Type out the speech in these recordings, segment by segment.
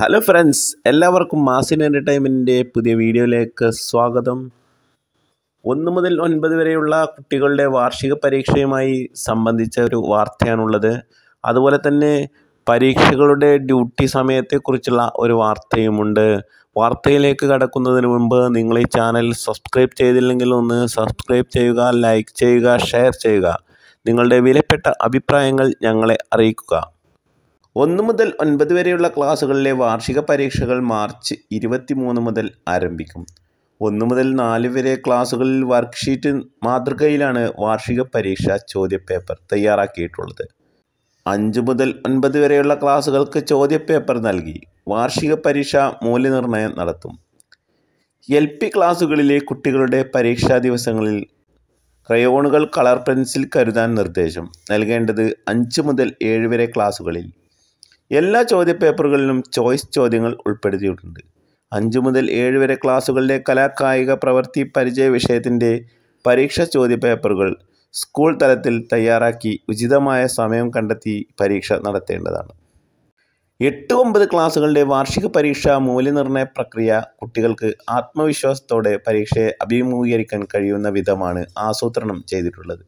hello friends എല്ലാവർക്കും മാസിൻ എൻ്റർടൈൻമെൻറ്റിൻ്റെ പുതിയ വീഡിയോയിലേക്ക് സ്വാഗതം ഒന്ന് മുതൽ ഒൻപത് വരെയുള്ള കുട്ടികളുടെ വാർഷിക പരീക്ഷയുമായി സംബന്ധിച്ച ഒരു വാർത്തയാണുള്ളത് അതുപോലെ തന്നെ പരീക്ഷകളുടെ ഡ്യൂട്ടി സമയത്തെക്കുറിച്ചുള്ള ഒരു വാർത്തയുമുണ്ട് വാർത്തയിലേക്ക് കടക്കുന്നതിന് മുമ്പ് നിങ്ങൾ ഈ ചാനൽ സബ്സ്ക്രൈബ് ചെയ്തില്ലെങ്കിൽ ഒന്ന് സബ്സ്ക്രൈബ് ചെയ്യുക ലൈക്ക് ചെയ്യുക ഷെയർ ചെയ്യുക നിങ്ങളുടെ വിലപ്പെട്ട അഭിപ്രായങ്ങൾ ഞങ്ങളെ അറിയിക്കുക ഒന്ന് മുതൽ ഒൻപത് വരെയുള്ള ക്ലാസ്സുകളിലെ വാർഷിക പരീക്ഷകൾ മാർച്ച് മൂന്ന് മുതൽ ആരംഭിക്കും ഒന്ന് മുതൽ നാല് വരെ ക്ലാസ്സുകളിൽ വർക്ക്ഷീറ്റ് മാതൃകയിലാണ് വാർഷിക പരീക്ഷ ചോദ്യപേപ്പർ തയ്യാറാക്കിയിട്ടുള്ളത് അഞ്ച് മുതൽ ഒൻപത് വരെയുള്ള ക്ലാസ്സുകൾക്ക് ചോദ്യപേപ്പർ നൽകി വാർഷിക പരീക്ഷ മൂല്യനിർണ്ണയം നടത്തും എൽ പി ക്ലാസ്സുകളിലെ കുട്ടികളുടെ പരീക്ഷാ ദിവസങ്ങളിൽ ക്രയോണുകൾ കളർ പെൻസിൽ കരുതാൻ നിർദ്ദേശം നൽകേണ്ടത് അഞ്ച് മുതൽ ഏഴ് വരെ ക്ലാസ്സുകളിൽ എല്ലാ ചോദ്യപേപ്പറുകളിലും ചോയ്സ് ചോദ്യങ്ങൾ ഉൾപ്പെടുത്തിയിട്ടുണ്ട് അഞ്ച് മുതൽ ഏഴ് വരെ ക്ലാസ്സുകളിലെ കലാകായിക പ്രവൃത്തി പരിചയ വിഷയത്തിൻ്റെ പരീക്ഷ ചോദ്യപേപ്പറുകൾ സ്കൂൾ തലത്തിൽ തയ്യാറാക്കി ഉചിതമായ സമയം കണ്ടെത്തി പരീക്ഷ നടത്തേണ്ടതാണ് എട്ട് ഒമ്പത് ക്ലാസ്സുകളുടെ വാർഷിക പരീക്ഷ മൂല്യനിർണ്ണയ പ്രക്രിയ കുട്ടികൾക്ക് ആത്മവിശ്വാസത്തോടെ പരീക്ഷയെ അഭിമുഖീകരിക്കാൻ കഴിയുന്ന വിധമാണ് ആസൂത്രണം ചെയ്തിട്ടുള്ളത്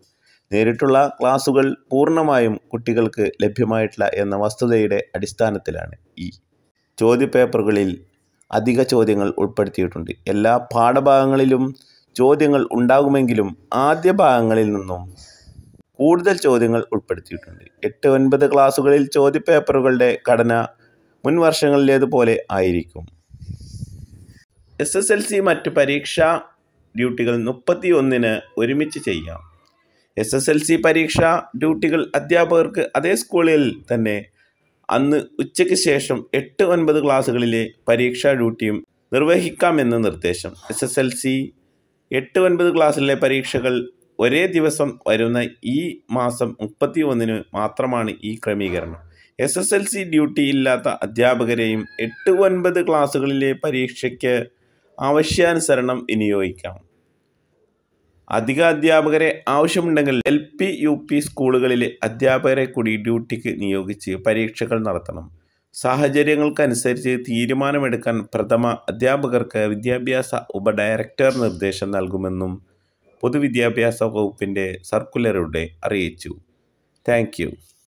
നേരിട്ടുള്ള ക്ലാസുകൾ പൂർണ്ണമായും കുട്ടികൾക്ക് ലഭ്യമായിട്ടില്ല എന്ന വസ്തുതയുടെ അടിസ്ഥാനത്തിലാണ് ഈ ചോദ്യപേപ്പറുകളിൽ അധിക ചോദ്യങ്ങൾ ഉൾപ്പെടുത്തിയിട്ടുണ്ട് എല്ലാ പാഠഭാഗങ്ങളിലും ചോദ്യങ്ങൾ ഉണ്ടാകുമെങ്കിലും ആദ്യ ഭാഗങ്ങളിൽ നിന്നും കൂടുതൽ ചോദ്യങ്ങൾ ഉൾപ്പെടുത്തിയിട്ടുണ്ട് എട്ട് ഒൻപത് ക്ലാസ്സുകളിൽ ചോദ്യപേപ്പറുകളുടെ ഘടന മുൻ വർഷങ്ങളിലേതുപോലെ ആയിരിക്കും എസ് എസ് എൽ സി മറ്റ് പരീക്ഷാ ഡ്യൂട്ടികൾ മുപ്പത്തി ഒന്നിന് ഒരുമിച്ച് ചെയ്യാം എസ് എസ് എൽ സി പരീക്ഷ ഡ്യൂട്ടികൾ അധ്യാപകർക്ക് അതേ സ്കൂളിൽ തന്നെ അന്ന് ഉച്ചയ്ക്ക് ശേഷം എട്ട് ഒൻപത് ക്ലാസ്സുകളിലെ പരീക്ഷാ ഡ്യൂട്ടിയും നിർവഹിക്കാമെന്ന നിർദ്ദേശം എസ് എസ് എൽ സി എട്ട് ഒൻപത് ക്ലാസ്സിലെ പരീക്ഷകൾ ഒരേ ദിവസം വരുന്ന ഈ മാസം മുപ്പത്തി ഒന്നിന് മാത്രമാണ് ഈ ക്രമീകരണം S S L C duty ഇല്ലാത്ത അധ്യാപകരെയും എട്ട് ഒൻപത് ക്ലാസ്സുകളിലെ പരീക്ഷയ്ക്ക് ആവശ്യാനുസരണം വിനിയോഗിക്കാം അധിക അധ്യാപകരെ ആവശ്യമുണ്ടെങ്കിൽ എൽ പി യു പി സ്കൂളുകളിലെ അധ്യാപകരെ കൂടി ഡ്യൂട്ടിക്ക് നിയോഗിച്ച് പരീക്ഷകൾ നടത്തണം സാഹചര്യങ്ങൾക്കനുസരിച്ച് തീരുമാനമെടുക്കാൻ പ്രഥമ അധ്യാപകർക്ക് വിദ്യാഭ്യാസ ഉപഡയറക്ടർ നിർദ്ദേശം നൽകുമെന്നും പൊതുവിദ്യാഭ്യാസ വകുപ്പിൻ്റെ സർക്കുലറുടെ അറിയിച്ചു താങ്ക്